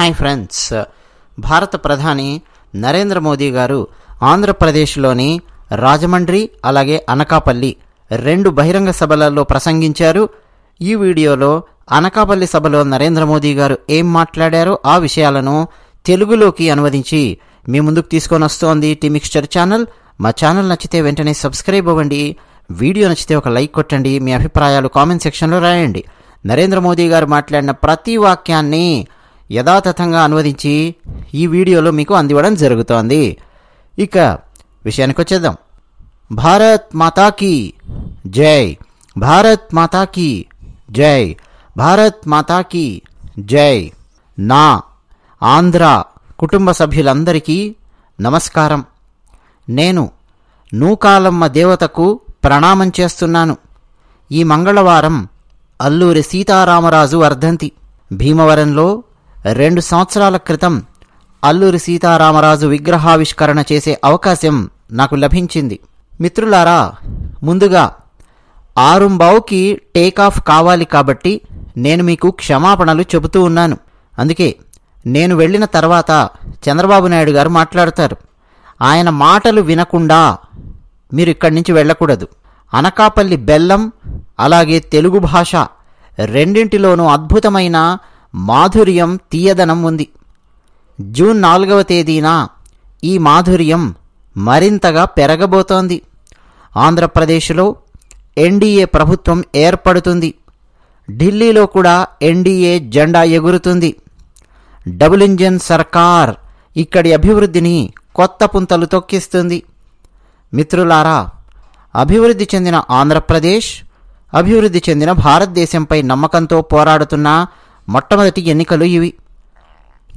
hi friends భారత ప్రధాని నరేంద్ర మోదీ గారు ఆంధ్రప్రదేశ్లోని రాజమండ్రి అలాగే అనకాపల్లి రెండు బహిరంగ సభలలో ప్రసంగించారు ఈ వీడియోలో అనకాపల్లి సభలో నరేంద్ర మోదీ గారు ఏం మాట్లాడారో ఆ విషయాలను తెలుగులోకి అనువదించి మీ ముందుకు తీసుకొని వస్తోంది టీమిక్స్చర్ ఛానల్ మా ఛానల్ నచ్చితే వెంటనే సబ్స్క్రైబ్ అవ్వండి వీడియో నచ్చితే ఒక లైక్ కొట్టండి మీ అభిప్రాయాలు కామెంట్ సెక్షన్లో రాయండి నరేంద్ర మోదీ గారు మాట్లాడిన ప్రతి వాక్యాన్ని యథాతథంగా అనువదించి ఈ వీడియోలో మీకు అందివ్వడం జరుగుతోంది ఇక విషయానికి వచ్చేద్దాం భారత్ మాతాకి జై భారత్ మాతాకి జై భారత్ మాతాకి జై నా ఆంధ్ర కుటుంబ సభ్యులందరికీ నమస్కారం నేను నూకాలమ్మ దేవతకు ప్రణామం చేస్తున్నాను ఈ మంగళవారం అల్లూరి సీతారామరాజు వర్ధంతి భీమవరంలో రెండు సంవత్సరాల క్రితం అల్లూరి సీతారామరాజు విగ్రహావిష్కరణ చేసే అవకాశం నాకు లభించింది మిత్రులారా ముందుగా ఆరుంబావుకి టేకాఫ్ కావాలి కాబట్టి నేను మీకు క్షమాపణలు చెబుతూ ఉన్నాను అందుకే నేను వెళ్ళిన తర్వాత చంద్రబాబు నాయుడు గారు మాట్లాడతారు ఆయన మాటలు వినకుండా మీరు ఇక్కడి నుంచి వెళ్ళకూడదు అనకాపల్లి బెల్లం అలాగే తెలుగు భాష రెండింటిలోనూ అద్భుతమైన మాధుర్యం తీయదనం ఉంది జూన్ నాలుగవ తేదీన ఈ మాధుర్యం మరింతగా పెరగబోతోంది ఆంధ్రప్రదేశ్లో ఎన్డీఏ ప్రభుత్వం ఏర్పడుతుంది ఢిల్లీలో కూడా ఎన్డీఏ జెండా ఎగురుతుంది డబుల్ ఇంజన్ సర్కార్ ఇక్కడి అభివృద్ధిని కొత్త పుంతలు తొక్కిస్తుంది మిత్రులారా అభివృద్ధి చెందిన ఆంధ్రప్రదేశ్ అభివృద్ధి చెందిన భారతదేశంపై నమ్మకంతో పోరాడుతున్న మొట్టమొదటి ఎన్నికలు ఇవి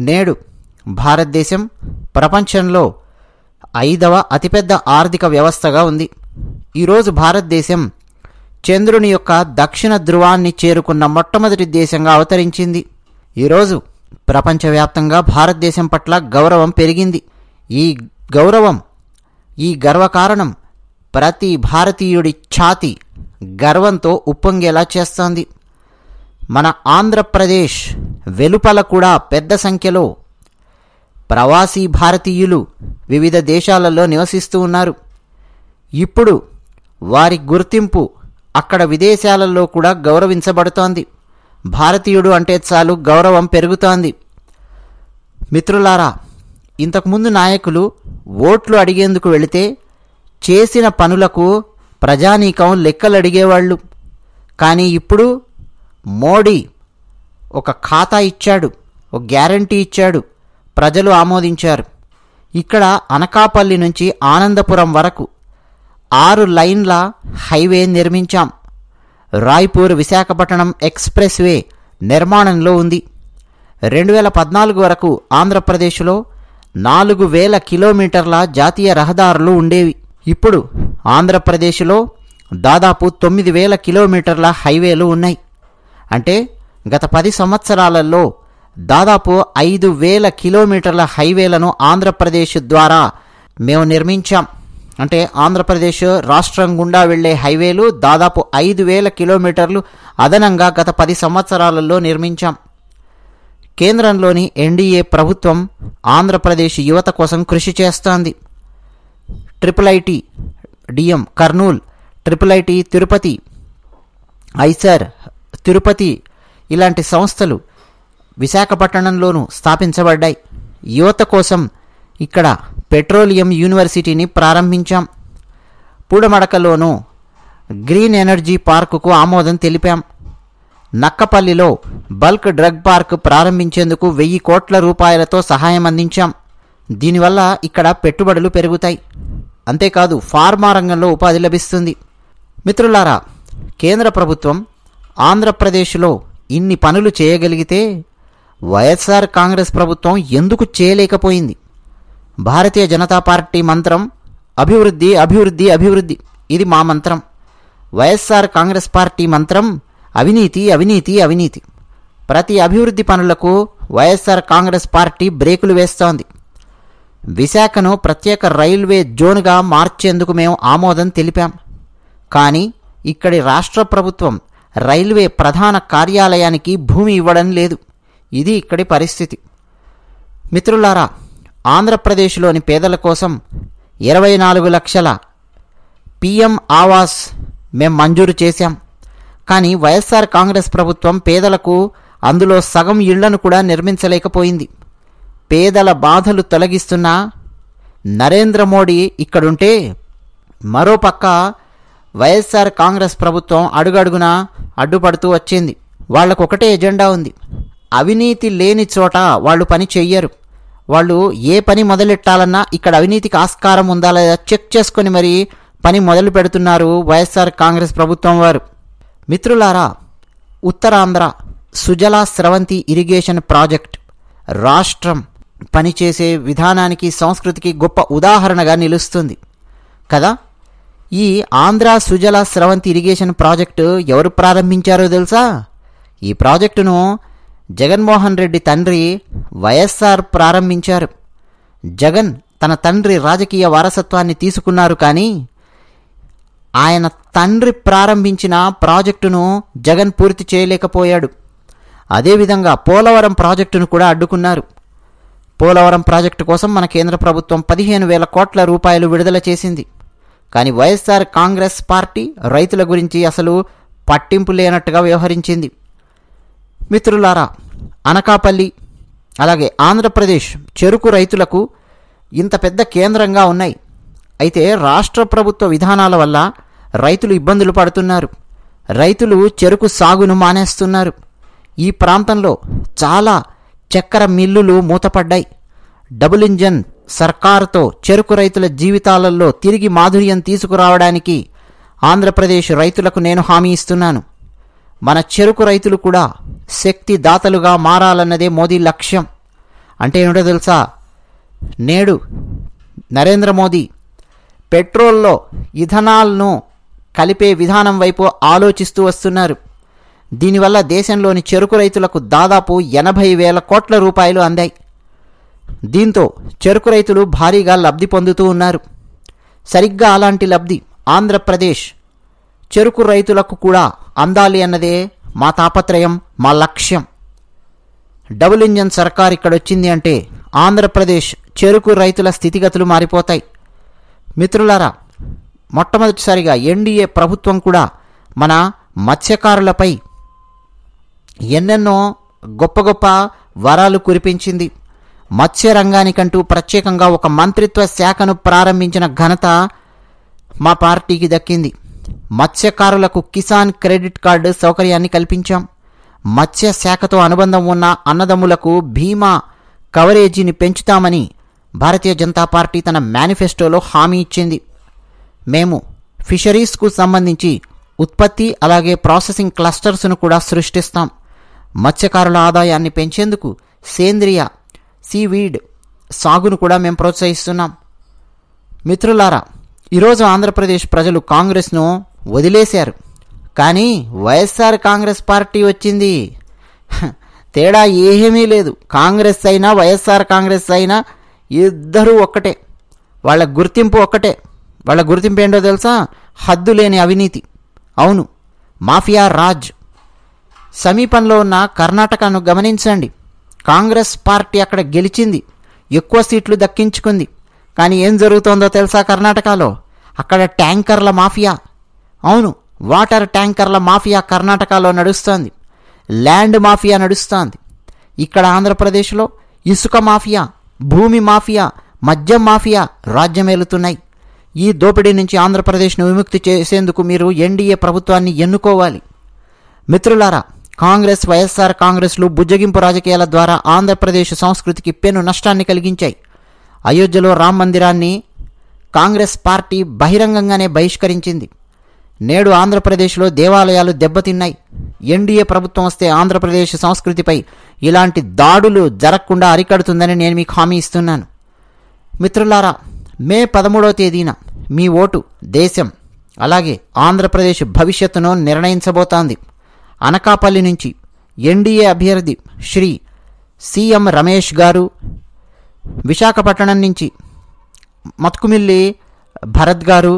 నేడు భారతదేశం ప్రపంచంలో ఐదవ అతిపెద్ద ఆర్థిక వ్యవస్థగా ఉంది ఈరోజు భారతదేశం చంద్రుని యొక్క దక్షిణ ధృవాన్ని చేరుకున్న మొట్టమొదటి దేశంగా అవతరించింది ఈరోజు ప్రపంచవ్యాప్తంగా భారతదేశం పట్ల గౌరవం పెరిగింది ఈ గౌరవం ఈ గర్వకారణం ప్రతి భారతీయుడి ఛాతి గర్వంతో ఉప్పొంగేలా చేస్తోంది మన ఆంధ్రప్రదేశ్ వెలుపల కూడా పెద్ద సంఖ్యలో ప్రవాసీ భారతీయులు వివిధ దేశాలలో నివసిస్తూ ఉన్నారు ఇప్పుడు వారి గుర్తింపు అక్కడ విదేశాలలో కూడా గౌరవించబడుతోంది భారతీయుడు అంటే చాలు గౌరవం పెరుగుతోంది మిత్రులారా ఇంతకుముందు నాయకులు ఓట్లు అడిగేందుకు వెళితే చేసిన పనులకు ప్రజానీకం లెక్కలు అడిగేవాళ్ళు కానీ ఇప్పుడు మోడీ ఒక ఖాతా ఇచ్చాడు ఒక గ్యారంటీ ఇచ్చాడు ప్రజలు ఆమోదించారు ఇక్కడ అనకాపల్లి నుంచి ఆనందపురం వరకు ఆరు లైన్ల హైవే నిర్మించాం రాయ్పూర్ విశాఖపట్నం ఎక్స్ప్రెస్ వే నిర్మాణంలో ఉంది రెండు వేల పద్నాలుగు వరకు ఆంధ్రప్రదేశ్లో నాలుగు వేల కిలోమీటర్ల జాతీయ రహదారులు ఉండేవి ఇప్పుడు ఆంధ్రప్రదేశ్లో దాదాపు తొమ్మిది వేల కిలోమీటర్ల హైవేలు ఉన్నాయి అంటే గత పది సంవత్సరాలలో దాదాపు ఐదు వేల కిలోమీటర్ల హైవేలను ఆంధ్రప్రదేశ్ ద్వారా మేము నిర్మించాం అంటే ఆంధ్రప్రదేశ్ రాష్ట్రం గుండా వెళ్లే హైవేలు దాదాపు ఐదు వేల కిలోమీటర్లు అదనంగా గత పది సంవత్సరాలలో నిర్మించాం కేంద్రంలోని ఎన్డీఏ ప్రభుత్వం ఆంధ్రప్రదేశ్ యువత కోసం కృషి చేస్తోంది triple IT DM Kurnool triple IT Tirupati IISER Tirupati ఇలాంటి సంస్థలు విశాఖపట్టణంలోను స్థాపించబడ్డాయి యువత కోసం ఇక్కడ పెట్రోలియం యూనివర్సిటీని ప్రారంభించాం పూడమడకలోనూ గ్రీన్ ఎనర్జీ పార్కుకు ఆమోదం తెలిపాం నక్కపల్లిలో బల్క్ డ్రగ్ పార్క్ ప్రారంభించేందుకు వెయ్యి కోట్ల రూపాయలతో సహాయం అందించాం దీనివల్ల ఇక్కడ పెట్టుబడులు పెరుగుతాయి అంతేకాదు ఫార్మా రంగంలో ఉపాధి లభిస్తుంది మిత్రులారా కేంద్ర ప్రభుత్వం ఆంధ్రప్రదేశ్లో ఇన్ని పనులు చేయగలిగితే వైఎస్ఆర్ కాంగ్రెస్ ప్రభుత్వం ఎందుకు చేయలేకపోయింది భారతీయ జనతా పార్టీ మంత్రం అభివృద్ధి అభివృద్ధి అభివృద్ధి ఇది మా మంత్రం వైఎస్ఆర్ కాంగ్రెస్ పార్టీ మంత్రం అవినీతి అవినీతి అవినీతి ప్రతి అభివృద్ధి పనులకు వైఎస్ఆర్ కాంగ్రెస్ పార్టీ బ్రేకులు వేస్తోంది విశాఖను ప్రత్యేక రైల్వే జోన్గా మార్చేందుకు మేము ఆమోదం తెలిపాం కానీ ఇక్కడి రాష్ట్ర ప్రభుత్వం రైల్వే ప్రధాన కార్యాలయానికి భూమి ఇవ్వడం లేదు ఇది ఇక్కడి పరిస్థితి మిత్రులారా ఆంధ్రప్రదేశ్లోని పేదల కోసం ఇరవై నాలుగు లక్షల పిఎం ఆవాస్ మేం మంజూరు చేశాం కానీ వైఎస్ఆర్ కాంగ్రెస్ ప్రభుత్వం పేదలకు అందులో సగం ఇళ్లను కూడా నిర్మించలేకపోయింది పేదల బాధలు తొలగిస్తున్న నరేంద్ర మోడీ ఇక్కడుంటే మరోపక్క వైఎస్ఆర్ కాంగ్రెస్ ప్రభుత్వం అడుగడుగునా అడ్డుపడుతూ వచ్చింది వాళ్ళకొకటే ఎజెండా ఉంది అవినీతి లేని చోట వాళ్ళు పని చెయ్యరు వాళ్ళు ఏ పని మొదలెట్టాలన్నా ఇక్కడ అవినీతికి ఆస్కారం ఉందా లేదా చెక్ చేసుకొని మరి పని మొదలు పెడుతున్నారు వైఎస్ఆర్ కాంగ్రెస్ ప్రభుత్వం వారు మిత్రులారా ఉత్తరాంధ్ర సుజలా స్రవంతి ఇరిగేషన్ ప్రాజెక్ట్ రాష్ట్రం పనిచేసే విధానానికి సంస్కృతికి గొప్ప ఉదాహరణగా నిలుస్తుంది కదా ఈ ఆంధ్ర సుజల స్రవంతి ఇరిగేషన్ ప్రాజెక్టు ఎవరు ప్రారంభించారో తెలుసా ఈ ప్రాజెక్టును జగన్మోహన్ రెడ్డి తండ్రి వైఎస్ఆర్ ప్రారంభించారు జగన్ తన తండ్రి రాజకీయ వారసత్వాన్ని తీసుకున్నారు కానీ ఆయన తండ్రి ప్రారంభించిన ప్రాజెక్టును జగన్ పూర్తి చేయలేకపోయాడు అదేవిధంగా పోలవరం ప్రాజెక్టును కూడా అడ్డుకున్నారు పోలవరం ప్రాజెక్టు కోసం మన కేంద్ర ప్రభుత్వం పదిహేను వేల కోట్ల రూపాయలు విడుదల చేసింది కానీ వైఎస్ఆర్ కాంగ్రెస్ పార్టీ రైతుల గురించి అసలు పట్టింపు లేనట్టుగా వ్యవహరించింది మిత్రులారా అనకాపల్లి అలాగే ఆంధ్రప్రదేశ్ చెరుకు రైతులకు ఇంత పెద్ద కేంద్రంగా ఉన్నాయి అయితే రాష్ట్ర ప్రభుత్వ విధానాల వల్ల రైతులు ఇబ్బందులు పడుతున్నారు రైతులు చెరుకు సాగును మానేస్తున్నారు ఈ ప్రాంతంలో చాలా చక్కెర మిల్లులు మూతపడ్డాయి డబుల్ ఇంజన్ సర్కారుతో చెరుకు రైతుల జీవితాలలో తిరిగి మాధుర్యం తీసుకురావడానికి ఆంధ్రప్రదేశ్ రైతులకు నేను హామీ ఇస్తున్నాను మన చెరుకు రైతులు కూడా శక్తి దాతలుగా మారాలన్నదే మోదీ లక్ష్యం అంటే ఏమిటో తెలుసా నేడు నరేంద్ర మోదీ పెట్రోల్లో ఇథనాల్ను కలిపే విధానం వైపు ఆలోచిస్తూ వస్తున్నారు దీనివల్ల దేశంలోని చెరుకు రైతులకు దాదాపు ఎనభై వేల కోట్ల రూపాయలు అందాయి దీంతో చెరుకు రైతులు భారీగా లబ్ధి పొందుతూ ఉన్నారు సరిగ్గా అలాంటి లబ్ధి ఆంధ్రప్రదేశ్ చెరుకు రైతులకు కూడా అందాలి అన్నదే మా తాపత్రయం మా లక్ష్యం డబుల్ ఇంజన్ సర్కార్ ఇక్కడొచ్చింది అంటే ఆంధ్రప్రదేశ్ చెరుకు రైతుల స్థితిగతులు మారిపోతాయి మిత్రులారా మొట్టమొదటిసారిగా ఎన్డీఏ ప్రభుత్వం కూడా మన మత్స్యకారులపై ఎన్నెన్నో గొప్ప గొప్ప వరాలు కురిపించింది మత్స్య రంగానికంటూ ప్రత్యేకంగా ఒక మంత్రిత్వ శాఖను ప్రారంభించిన ఘనత మా పార్టీకి దక్కింది మత్స్యకారులకు కిసాన్ క్రెడిట్ కార్డు సౌకర్యాన్ని కల్పించాం మత్స్య శాఖతో అనుబంధం ఉన్న అన్నదమ్ములకు బీమా కవరేజీని పెంచుతామని భారతీయ జనతా పార్టీ తన మేనిఫెస్టోలో హామీ ఇచ్చింది మేము ఫిషరీస్కు సంబంధించి ఉత్పత్తి అలాగే ప్రాసెసింగ్ క్లస్టర్స్ను కూడా సృష్టిస్తాం మత్స్యకారుల ఆదాయాన్ని పెంచేందుకు సేంద్రియ సీవీడ్ సాగును కూడా మేము ప్రోత్సహిస్తున్నాం మిత్రులారా ఈరోజు ఆంధ్రప్రదేశ్ ప్రజలు కాంగ్రెస్ను వదిలేశారు కానీ వైఎస్ఆర్ కాంగ్రెస్ పార్టీ వచ్చింది తేడా ఏమీ లేదు కాంగ్రెస్ అయినా వైఎస్ఆర్ కాంగ్రెస్ అయినా ఇద్దరూ ఒక్కటే వాళ్ళ గుర్తింపు ఒక్కటే వాళ్ళ గుర్తింపు ఏంటో తెలుసా హద్దు లేని అవినీతి అవును మాఫియా రాజ్ సమీపంలో ఉన్న కర్ణాటకను గమనించండి కాంగ్రెస్ పార్టీ అక్కడ గెలిచింది ఎక్కువ సీట్లు దక్కించుకుంది కానీ ఏం జరుగుతోందో తెలుసా కర్ణాటకలో అక్కడ ట్యాంకర్ల మాఫియా అవును వాటర్ ట్యాంకర్ల మాఫియా కర్ణాటకలో నడుస్తోంది ల్యాండ్ మాఫియా నడుస్తోంది ఇక్కడ ఆంధ్రప్రదేశ్లో ఇసుక మాఫియా భూమి మాఫియా మద్యం మాఫియా రాజ్యమేలుతున్నాయి ఈ దోపిడీ నుంచి ఆంధ్రప్రదేశ్ను విముక్తి చేసేందుకు మీరు ఎన్డీఏ ప్రభుత్వాన్ని ఎన్నుకోవాలి మిత్రులారా కాంగ్రెస్ వైఎస్ఆర్ కాంగ్రెస్లు బుజ్జగింపు రాజకీయాల ద్వారా ఆంధ్రప్రదేశ్ సంస్కృతికి పెను నష్టాన్ని కలిగించాయి అయోధ్యలో రామ్ మందిరాన్ని కాంగ్రెస్ పార్టీ బహిరంగంగానే బహిష్కరించింది నేడు ఆంధ్రప్రదేశ్లో దేవాలయాలు దెబ్బతిన్నాయి ఎన్డీఏ ప్రభుత్వం వస్తే ఆంధ్రప్రదేశ్ సంస్కృతిపై ఇలాంటి దాడులు జరగకుండా అరికడుతుందని నేను మీకు హామీ ఇస్తున్నాను మిత్రులారా మే పదమూడవ తేదీన మీ ఓటు దేశం అలాగే ఆంధ్రప్రదేశ్ భవిష్యత్తును నిర్ణయించబోతోంది అనకాపల్లి నుంచి ఎన్డీఏ అభ్యర్థి శ్రీ సిఎం రమేష్ గారు విశాఖపట్నం నుంచి మత్కుమిల్లి భరత్ గారు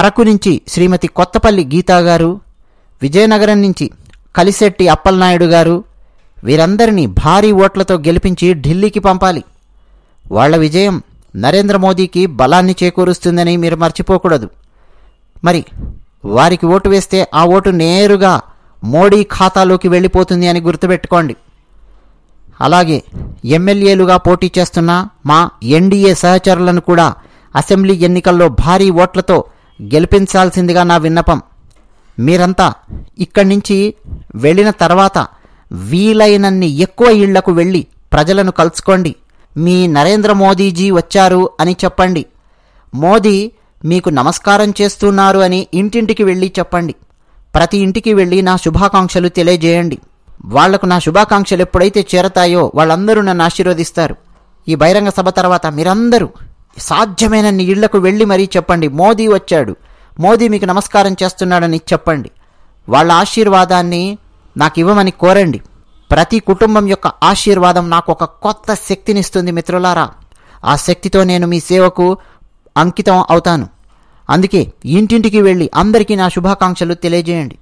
అరకు నుంచి శ్రీమతి కొత్తపల్లి గీతా గారు విజయనగరం నుంచి కలిశెట్టి అప్పలనాయుడు గారు వీరందరినీ భారీ ఓట్లతో గెలిపించి ఢిల్లీకి పంపాలి వాళ్ల విజయం నరేంద్ర మోదీకి బలాన్ని చేకూరుస్తుందని మీరు మర్చిపోకూడదు మరి వారికి ఓటు వేస్తే ఆ ఓటు నేరుగా మోడీ ఖాతాలోకి వెళ్ళిపోతుంది అని గుర్తుపెట్టుకోండి అలాగే ఎమ్మెల్యేలుగా పోటీ చేస్తున్న మా ఎన్డీఏ సహచరులను కూడా అసెంబ్లీ ఎన్నికల్లో భారీ ఓట్లతో గెలిపించాల్సిందిగా నా విన్నపం మీరంతా ఇక్కడి నుంచి వెళ్ళిన తర్వాత వీలైనన్ని ఎక్కువ ఇళ్లకు వెళ్ళి ప్రజలను కలుసుకోండి మీ నరేంద్ర మోదీజీ వచ్చారు అని చెప్పండి మోదీ మీకు నమస్కారం చేస్తున్నారు అని ఇంటింటికి వెళ్ళి చెప్పండి ప్రతి ఇంటికి వెళ్ళి నా శుభాకాంక్షలు తెలియజేయండి వాళ్లకు నా శుభాకాంక్షలు ఎప్పుడైతే చేరతాయో వాళ్ళందరూ నన్ను ఆశీర్వదిస్తారు ఈ బహిరంగ సభ తర్వాత మీరందరూ సాధ్యమైనన్ని ఇళ్లకు వెళ్ళి మరీ చెప్పండి మోదీ వచ్చాడు మోదీ మీకు నమస్కారం చేస్తున్నాడని చెప్పండి వాళ్ళ ఆశీర్వాదాన్ని నాకు ఇవ్వమని కోరండి ప్రతి కుటుంబం యొక్క ఆశీర్వాదం నాకు ఒక కొత్త శక్తినిస్తుంది మిత్రులారా ఆ శక్తితో నేను మీ సేవకు అంకితం అవుతాను అందుకే ఇంటింటికి వెళ్ళి అందరికీ నా శుభాకాంక్షలు తెలియజేయండి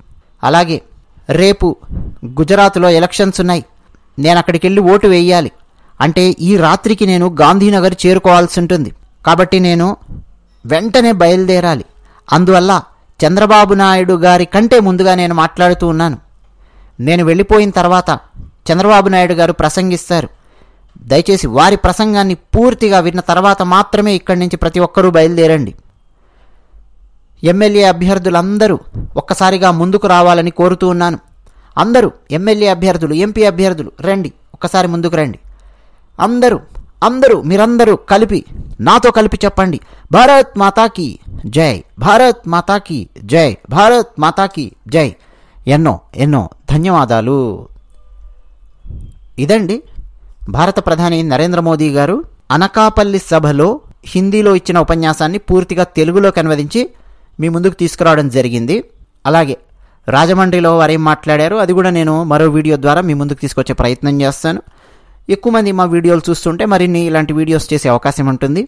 అలాగే రేపు గుజరాత్లో ఎలక్షన్స్ ఉన్నాయి నేను అక్కడికి వెళ్ళి ఓటు వేయాలి అంటే ఈ రాత్రికి నేను గాంధీనగర్ చేరుకోవాల్సి ఉంటుంది కాబట్టి నేను వెంటనే బయలుదేరాలి అందువల్ల చంద్రబాబు నాయుడు గారి కంటే ముందుగా నేను మాట్లాడుతూ ఉన్నాను నేను వెళ్ళిపోయిన తర్వాత చంద్రబాబు నాయుడు గారు ప్రసంగిస్తారు దయచేసి వారి ప్రసంగాన్ని పూర్తిగా విన్న తర్వాత మాత్రమే ఇక్కడి నుంచి ప్రతి ఒక్కరూ బయలుదేరండి ఎమ్మెల్యే అభ్యర్థులందరూ ఒక్కసారిగా ముందుకు రావాలని కోరుతూ ఉన్నాను అందరూ ఎమ్మెల్యే అభ్యర్థులు ఎంపీ అభ్యర్థులు రండి ఒక్కసారి ముందుకు రండి అందరూ అందరూ మీరందరూ కలిపి నాతో కలిపి చెప్పండి భారత్ మాతాకి జై భారత్ మాతాకి జై భారత్ మాతాకి జై ఎన్నో ఎన్నో ధన్యవాదాలు ఇదండి భారత ప్రధాని నరేంద్ర మోదీ గారు అనకాపల్లి సభలో హిందీలో ఇచ్చిన ఉపన్యాసాన్ని పూర్తిగా తెలుగులోకి అనువదించి మీ ముందుకు తీసుకురావడం జరిగింది అలాగే రాజమండ్రిలో వారేం మాట్లాడారు అది కూడా నేను మరో వీడియో ద్వారా మీ ముందుకు తీసుకొచ్చే ప్రయత్నం చేస్తాను ఎక్కువ మంది మా వీడియోలు చూస్తుంటే మరిన్ని ఇలాంటి వీడియోస్ చేసే అవకాశం ఉంటుంది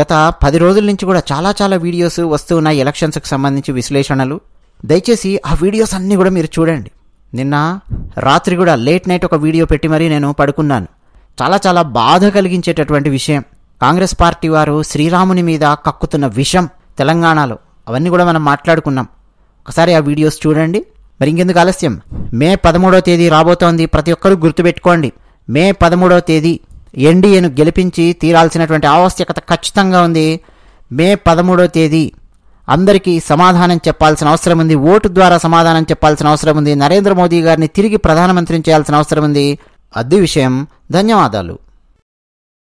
గత పది రోజుల నుంచి కూడా చాలా చాలా వీడియోస్ వస్తూ ఉన్నాయి ఎలక్షన్స్కి సంబంధించి విశ్లేషణలు దయచేసి ఆ వీడియోస్ అన్నీ కూడా మీరు చూడండి నిన్న రాత్రి కూడా లేట్ నైట్ ఒక వీడియో పెట్టి మరీ నేను పడుకున్నాను చాలా చాలా బాధ కలిగించేటటువంటి విషయం కాంగ్రెస్ పార్టీ వారు శ్రీరాముని మీద కక్కుతున్న విషం తెలంగాణలో అవన్నీ కూడా మనం మాట్లాడుకున్నాం ఒకసారి ఆ వీడియోస్ చూడండి మరి ఇంకెందుకు ఆలస్యం మే పదమూడవ తేదీ రాబోతోంది ప్రతి ఒక్కరూ గుర్తుపెట్టుకోండి మే పదమూడవ తేదీ ఎన్డీఏను గెలిపించి తీరాల్సినటువంటి ఆవశ్యకత ఖచ్చితంగా ఉంది మే పదమూడవ తేదీ అందరికీ సమాధానం చెప్పాల్సిన అవసరం ఉంది ఓటు ద్వారా సమాధానం చెప్పాల్సిన అవసరం ఉంది నరేంద్ర మోదీ గారిని తిరిగి ప్రధానమంత్రిని చేయాల్సిన అవసరం ఉంది అద్దె విషయం ధన్యవాదాలు